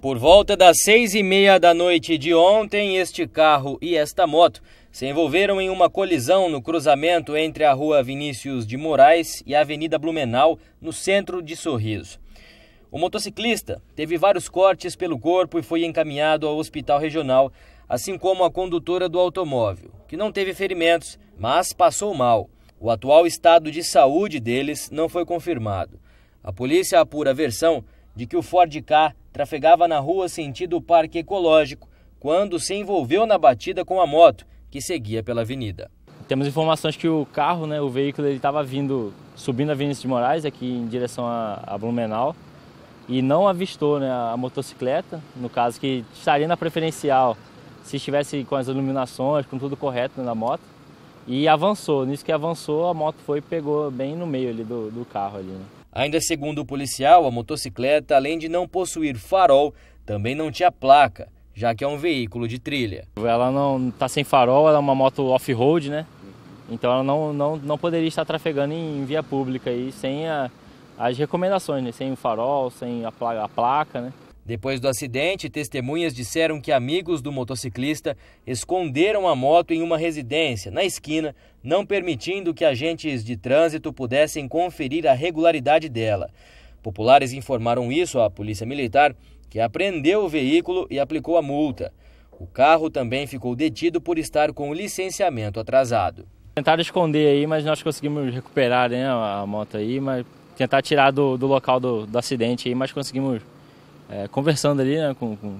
Por volta das seis e meia da noite de ontem, este carro e esta moto se envolveram em uma colisão no cruzamento entre a Rua Vinícius de Moraes e a Avenida Blumenau, no centro de Sorriso. O motociclista teve vários cortes pelo corpo e foi encaminhado ao hospital regional, assim como a condutora do automóvel, que não teve ferimentos, mas passou mal. O atual estado de saúde deles não foi confirmado. A polícia apura a versão de que o Ford K trafegava na rua sentido Parque Ecológico quando se envolveu na batida com a moto, que seguia pela avenida. Temos informações que o carro, né, o veículo, ele estava vindo, subindo a Vinícius de Moraes, aqui em direção a, a Blumenau, e não avistou né, a motocicleta, no caso que estaria na preferencial, se estivesse com as iluminações, com tudo correto né, na moto, e avançou. Nisso que avançou, a moto foi e pegou bem no meio ali do, do carro ali. Né. Ainda segundo o policial, a motocicleta, além de não possuir farol, também não tinha placa, já que é um veículo de trilha. Ela não está sem farol, ela é uma moto off-road, né? Então ela não, não, não poderia estar trafegando em, em via pública aí sem a, as recomendações, né? sem o farol, sem a a placa né? Depois do acidente, testemunhas disseram que amigos do motociclista esconderam a moto em uma residência, na esquina, não permitindo que agentes de trânsito pudessem conferir a regularidade dela. Populares informaram isso à Polícia Militar, que apreendeu o veículo e aplicou a multa. O carro também ficou detido por estar com o licenciamento atrasado. Tentaram esconder aí, mas nós conseguimos recuperar né, a moto aí, mas tentar tirar do, do local do, do acidente aí, mas conseguimos é, conversando ali, né, com, com,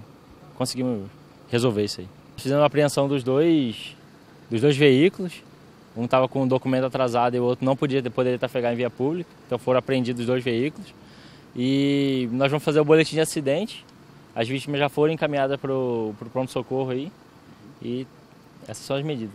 conseguimos resolver isso aí. Fizemos a apreensão dos dois, dos dois veículos, um estava com um documento atrasado e o outro não podia poderia trafegar em via pública, então foram apreendidos os dois veículos. E nós vamos fazer o boletim de acidente, as vítimas já foram encaminhadas para o pronto-socorro aí, e essas são as medidas.